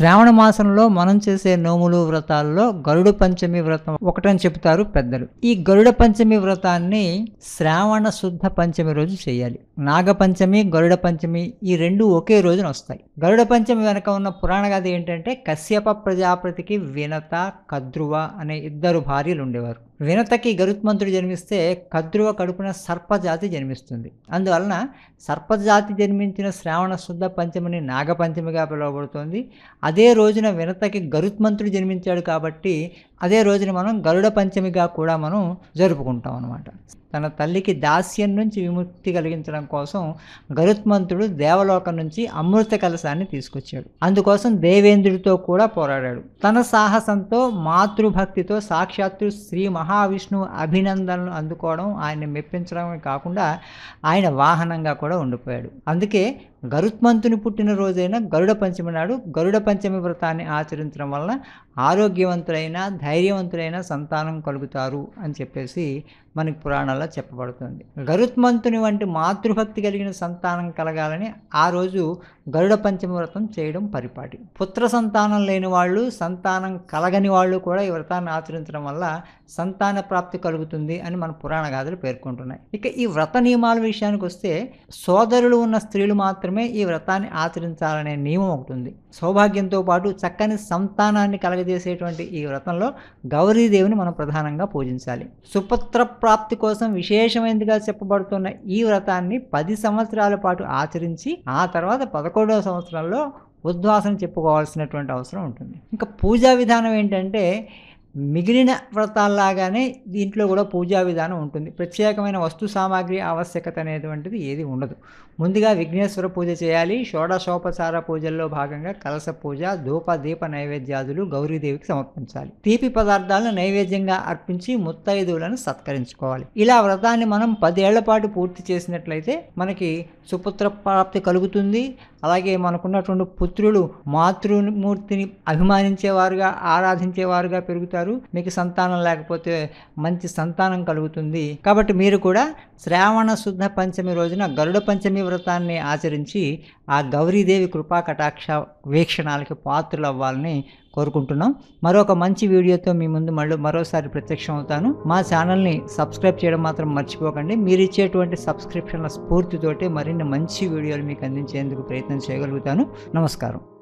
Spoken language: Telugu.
శ్రావణ మాసంలో మనం చేసే నోములు వ్రతాల్లో గరుడ పంచమి వ్రతం ఒకటని చెబుతారు పెద్దలు ఈ గరుడ పంచమి వ్రతాన్ని శ్రావణ శుద్ధ పంచమి రోజు చేయాలి నాగ పంచమి గరుడ పంచమి ఈ రెండు ఒకే రోజున వస్తాయి గరుడ పంచమి వెనక ఉన్న పురాణ గది ఏంటంటే కశ్యప ప్రజాపతికి వినత కద్రువ అనే ఇద్దరు భార్యలు ఉండేవారు వినతకి గరుత్మంతుడు జన్మిస్తే కద్రువ కడుపున సర్పజాతి జన్మిస్తుంది అందువలన సర్పజాతి జన్మించిన శ్రావణ శుద్ధ పంచమిని నాగపంచమిగా పిలువబడుతోంది అదే రోజున వినతకి గరుత్మంతుడు జన్మించాడు కాబట్టి అదే రోజున మనం గరుడ పంచమిగా కూడా మనం జరుపుకుంటాం అనమాట తన తల్లికి దాస్యం నుంచి విముక్తి కలిగించడం కోసం గరుత్మంతుడు దేవలోకం నుంచి అమృత కలశాన్ని తీసుకొచ్చాడు అందుకోసం దేవేంద్రుడితో కూడా పోరాడాడు తన సాహసంతో మాతృభక్తితో సాక్షాత్తు శ్రీ మహావిష్ణువు అభినందనలు అందుకోవడం ఆయన మెప్పించడమే కాకుండా ఆయన వాహనంగా కూడా ఉండిపోయాడు అందుకే గరుత్మంతుని పుట్టిన రోజైన గరుడ పంచమి నాడు గరుడ పంచమి వ్రతాన్ని ఆచరించడం వలన ఆరోగ్యవంతులైన ధైర్యవంతులైన సంతానం కలుగుతారు అని చెప్పేసి మనకి పురాణాల్లో చెప్పబడుతుంది గరుత్మంతుని వంటి మాతృభక్తి కలిగిన సంతానం కలగాలని ఆ రోజు గరుడ పంచమ వ్రతం చేయడం పరిపాటి పుత్ర సంతానం లేని వాళ్ళు సంతానం కలగని వాళ్ళు కూడా ఈ వ్రతాన్ని ఆచరించడం వల్ల సంతాన ప్రాప్తి కలుగుతుంది అని మన పురాణ గాథలు పేర్కొంటున్నాయి ఇక ఈ వ్రత నియమాల విషయానికి వస్తే సోదరులు ఉన్న స్త్రీలు మాత్రమే ఈ వ్రతాన్ని ఆచరించాలనే నియమం ఒకటి ఉంది సౌభాగ్యంతో పాటు చక్కని సంతానాన్ని కలగ చేసేటువంటి ఈ వ్రతంలో గౌరీదేవిని మనం ప్రధానంగా పూజించాలి సుపుత్ర ప్రాప్తి కోసం విశేషమైనదిగా చెప్పబడుతున్న ఈ వ్రతాన్ని పది సంవత్సరాల పాటు ఆచరించి ఆ తర్వాత పదకొండవ సంవత్సరంలో ఉద్వాసన చెప్పుకోవాల్సినటువంటి అవసరం ఉంటుంది ఇంకా పూజా విధానం ఏంటంటే మిగిలిన వ్రతాల్లాగానే దీంట్లో కూడా పూజా విధానం ఉంటుంది ప్రత్యేకమైన వస్తు సామాగ్రి ఆవశ్యకత అనేటువంటిది ఏది ఉండదు ముందుగా విఘ్నేశ్వర పూజ చేయాలి షోడశోపచార పూజల్లో భాగంగా కలస పూజ ధూప దీప నైవేద్యాదులు గౌరీదేవికి సమర్పించాలి తీపి పదార్థాలను నైవేద్యంగా అర్పించి ముత్తైదువులను సత్కరించుకోవాలి ఇలా వ్రతాన్ని మనం పదేళ్ల పాటు పూర్తి చేసినట్లయితే మనకి సుపుత్ర ప్రాప్తి కలుగుతుంది అలాగే మనకున్నటువంటి పుత్రులు మాతృమూర్తిని అభిమానించేవారుగా ఆరాధించేవారుగా పెరుగుతారు మీకు సంతానం లేకపోతే మంచి సంతానం కలుగుతుంది కాబట్టి మీరు కూడా శ్రావణ శుద్ధ పంచమి రోజున గరుడ పంచమి వ్రతాన్ని ఆచరించి ఆ గౌరీదేవి కృపా కటాక్ష వీక్షణాలకి పాత్రలు అవ్వాలని కోరుకుంటున్నాం మరొక మంచి వీడియోతో మీ ముందు మళ్ళీ మరోసారి ప్రత్యక్షం అవుతాను మా ఛానల్ని సబ్స్క్రైబ్ చేయడం మాత్రం మర్చిపోకండి మీరు ఇచ్చేటువంటి సబ్స్క్రిప్షన్ల స్ఫూర్తితోటే మరిన్ని మంచి వీడియోలు మీకు అందించేందుకు ప్రయత్నం చేయగలుగుతాను నమస్కారం